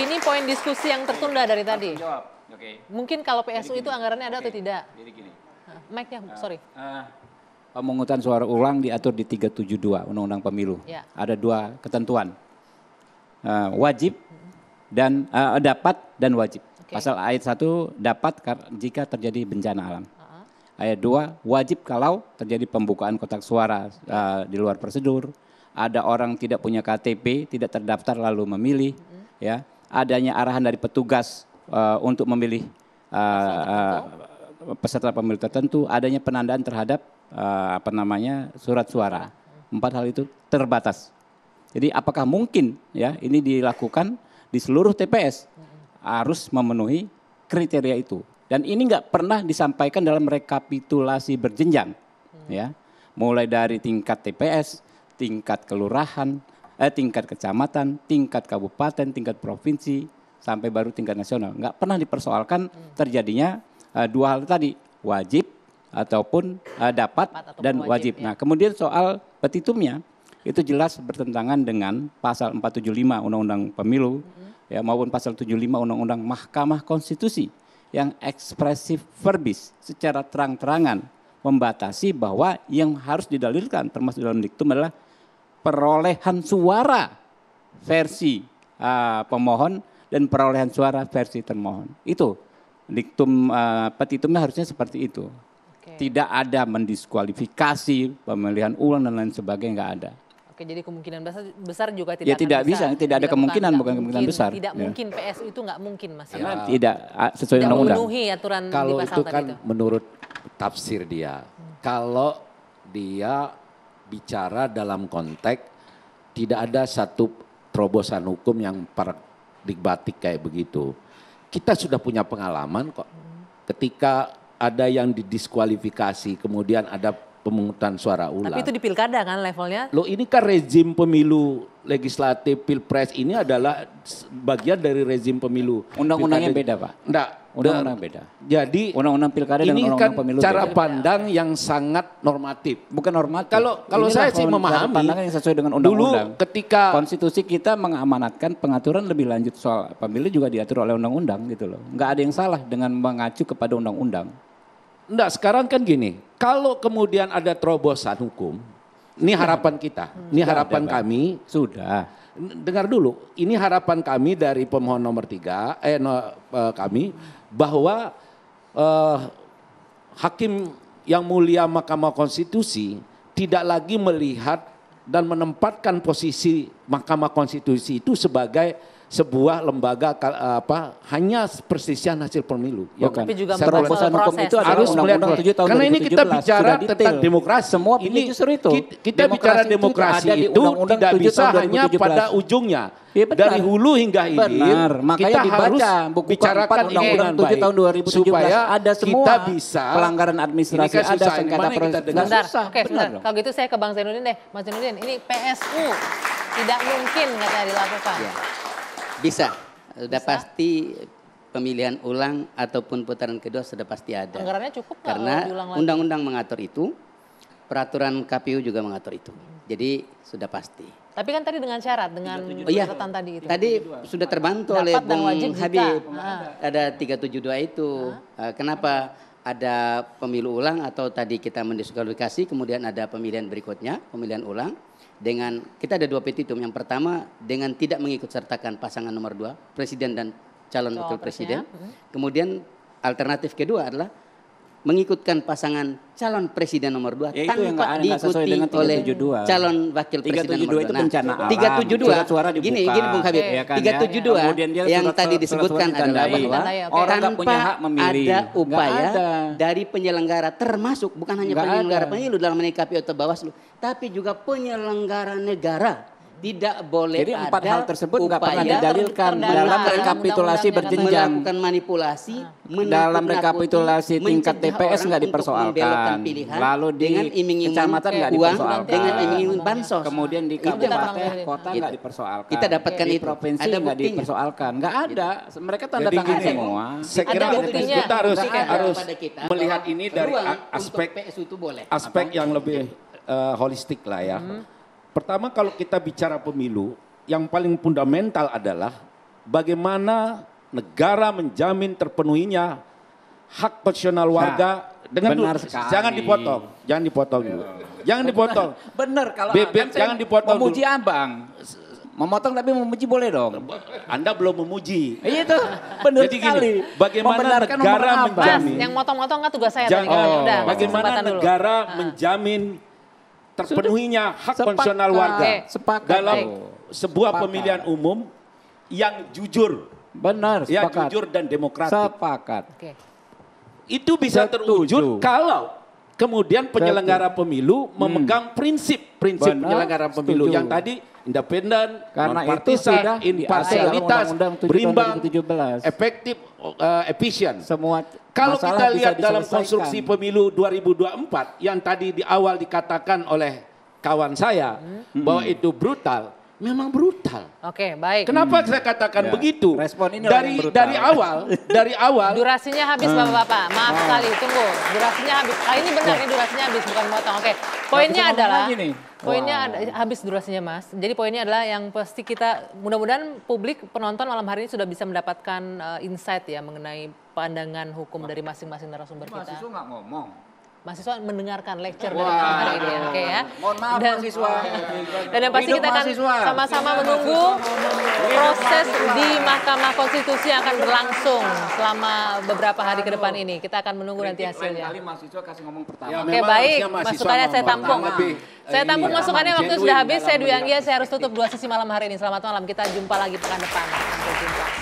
ini poin diskusi yang tertunda dari tadi. Jawab. Oke. Mungkin kalau PSU itu anggarannya ada okay. atau tidak? Jadi gini. Ah, Mike ya, uh, ah, sorry. Uh, pemungutan suara ulang diatur di 372 Undang-Undang Pemilu. Ya. Ada dua ketentuan. Uh, wajib dan uh, dapat dan wajib. Okay. Pasal ayat 1 dapat jika terjadi bencana alam. Ayat 2 wajib kalau terjadi pembukaan kotak suara uh, di luar prosedur ada orang tidak punya KTP, tidak terdaftar lalu memilih, mm -hmm. ya adanya arahan dari petugas uh, untuk memilih uh, uh, peserta pemilu tertentu, adanya penandaan terhadap uh, apa namanya surat suara. Empat hal itu terbatas. Jadi apakah mungkin ya ini dilakukan di seluruh TPS harus memenuhi kriteria itu. Dan ini nggak pernah disampaikan dalam rekapitulasi berjenjang, ya, mulai dari tingkat TPS, tingkat kelurahan, eh, tingkat kecamatan, tingkat kabupaten, tingkat provinsi, sampai baru tingkat nasional. Nggak pernah dipersoalkan terjadinya eh, dua hal tadi, wajib ataupun eh, dapat ataupun dan wajib. wajib. Ya. Nah, kemudian soal petitumnya itu jelas bertentangan dengan pasal 475 Undang-Undang Pemilu mm -hmm. ya maupun pasal 75 Undang-Undang Mahkamah Konstitusi yang ekspresif verbis secara terang-terangan membatasi bahwa yang harus didalilkan termasuk dalam diktum adalah perolehan suara versi uh, pemohon dan perolehan suara versi termohon. Itu diktum uh, petitumnya harusnya seperti itu. Okay. Tidak ada mendiskualifikasi pemilihan ulang dan lain sebagainya nggak ada. Oke, jadi kemungkinan besar, besar juga tidak. Ya tidak bisa, bisa. tidak ada kemungkinan, bukan, bukan kemungkinan besar. Tidak ya. mungkin PSU itu nggak mungkin, mas. ya. tidak sesuai undang-undang. memenuhi aturan Kalau di itu kan itu. menurut tafsir dia, hmm. kalau dia bicara dalam konteks tidak ada satu terobosan hukum yang paradigmatik kayak begitu. Kita sudah punya pengalaman kok. Ketika ada yang didiskualifikasi, kemudian ada pemungutan suara ulang. Tapi itu di pilkada kan levelnya? Loh ini kan rezim pemilu legislatif pilpres ini adalah bagian dari rezim pemilu. Undang-undangnya beda pak? Enggak. Undang-undang beda. Jadi undang-undang pilkada dan undang-undang kan pemilu ini kan cara beda. pandang yang sangat normatif. Bukan normatif. Kalau kalau saya sih memahami pandangan yang sesuai dengan undang-undang. Dulu ketika konstitusi kita mengamanatkan pengaturan lebih lanjut soal pemilu juga diatur oleh undang-undang gitu loh. Enggak ada yang salah dengan mengacu kepada undang-undang. Enggak, sekarang kan gini, kalau kemudian ada terobosan hukum, ini harapan kita, ini harapan sudah, kami. Sudah. Dengar dulu, ini harapan kami dari pemohon nomor tiga, eh no, eh, kami, bahwa eh, hakim yang mulia Mahkamah Konstitusi tidak lagi melihat dan menempatkan posisi Mahkamah Konstitusi itu sebagai sebuah lembaga eh, apa hanya persisian hasil pemilu. Ya kan? Tapi juga terobosan hukum itu harus melihat undang -undang tahun karena ini kita bicara tentang demokrasi semua ini justru itu. Kita, bicara demokrasi itu, itu tidak bisa hanya pada ujungnya. Ya, benar. Dari hulu hingga hilir, Makanya kita dibaca harus buku bicarakan Undang-Undang 7 tahun 2017 supaya ada semua kita bisa pelanggaran administrasi, kan ada sengketa proses. Bentar, oke, benar. Kalau gitu saya ke Bang Zainuddin deh. Mas Zainuddin, ini PSU tidak mungkin katanya dilakukan. Ya. Bisa. Sudah pasti pemilihan ulang ataupun putaran kedua sudah pasti ada. Anggarannya cukup Karena undang-undang mengatur itu, peraturan KPU juga mengatur itu. Jadi sudah pasti. Tapi kan tadi dengan syarat, dengan oh, iya. catatan tadi itu. Tadi sudah terbantu Dapat oleh Bung Habib. Ah. Ada 372 itu. Ah. Eh, kenapa ada pemilu ulang atau tadi kita mendiskualifikasi, kemudian ada pemilihan berikutnya, pemilihan ulang dengan kita ada dua petitum. Yang pertama dengan tidak mengikut sertakan pasangan nomor dua, presiden dan calon wakil presiden. Mm-hmm. Kemudian alternatif kedua adalah mengikutkan pasangan calon presiden nomor 2 ya, tanpa yang gak, diikuti gak oleh calon wakil presiden nomor 2. itu bencana nah, alam. 372 surat suara dibuka. Gini gini Bung Habib. Iya kan, ya kan, 372 ya. ya. yang surat, tadi disebutkan surat, surat adalah bahwa orang tanpa punya hak memilih. ada upaya gak ada. dari penyelenggara termasuk bukan hanya gak penyelenggara pemilu dalam menikapi atau bawaslu tapi juga penyelenggara negara tidak boleh Jadi empat hal tersebut nggak pernah didalilkan dalam rekapitulasi berjenjang melakukan manipulasi ah. dalam rekapitulasi tingkat TPS nggak dipersoalkan lalu di dengan iming kecamatan nggak dipersoalkan dengan iming-iming bansos kemudian di kabupaten kota nggak gitu. dipersoalkan kita dapatkan di provinsi nggak dipersoalkan nggak gitu. ada mereka tanda tangan semua saya kira kita harus harus melihat ini dari aspek aspek yang lebih eh, holistik lah ya hmm. Pertama kalau kita bicara pemilu, yang paling fundamental adalah bagaimana negara menjamin terpenuhinya hak konstitusional nah, warga nah, dengan benar dulu, sekali. jangan dipotong, jangan dipotong dulu. Jangan dipotong. Benar kalau Bebek, kan jangan dipotong memuji dulu. Abang. Memotong tapi memuji boleh dong. Anda belum memuji. Iya itu, benar Jadi sekali. Gini, bagaimana negara menjamin. Mas, yang motong-motong kan tugas saya jangan, tadi. Kan. Oh. bagaimana negara dulu. menjamin terpenuhinya hak Sepakat. konstitusional warga eh, Sepakat. dalam eh, sebuah Sepakat. pemilihan umum yang jujur. Benar, sepakat. Yang jujur dan demokratis, Sepakat. Itu bisa Setuju. terwujud kalau kemudian penyelenggara pemilu memegang hmm. prinsip-prinsip penyelenggara pemilu Setuju. yang tadi independen, karena itu sudah imparsialitas berimbang, efektif, uh, efisien. Semua kalau kita lihat dalam konstruksi pemilu 2024 yang tadi di awal dikatakan oleh kawan saya hmm. bahwa itu brutal, memang brutal. Oke, okay, baik. Kenapa hmm. saya katakan ya. begitu? Respon ini dari dari awal, dari awal. Durasinya habis ah. Bapak-bapak. Maaf ah. sekali, tunggu. Durasinya habis. Ah, ini benar ini durasinya habis bukan motong. Oke. Okay. Nah, poinnya nah, adalah Poinnya wow. ada, habis durasinya Mas. Jadi poinnya adalah yang pasti kita mudah-mudahan publik penonton malam hari ini sudah bisa mendapatkan uh, insight ya mengenai pandangan hukum dari masing-masing narasumber kita. Mas itu nggak ngomong mahasiswa mendengarkan lecture wow. dari kamar ini, oke okay, ya. Mohon maaf dan, mahasiswa. Dan yang pasti kita akan sama-sama menunggu proses di Mahkamah Konstitusi yang akan berlangsung selama beberapa hari ke depan ini. Kita akan menunggu nanti hasilnya. kali mahasiswa kasih ngomong pertama. Ya, oke okay, baik, masukannya saya tampung. saya tampung iya, masukannya waktu sudah habis. Saya Dwi Anggia, saya harus tutup dua sesi malam hari ini. Selamat malam, kita jumpa lagi pekan depan. Sampai jumpa.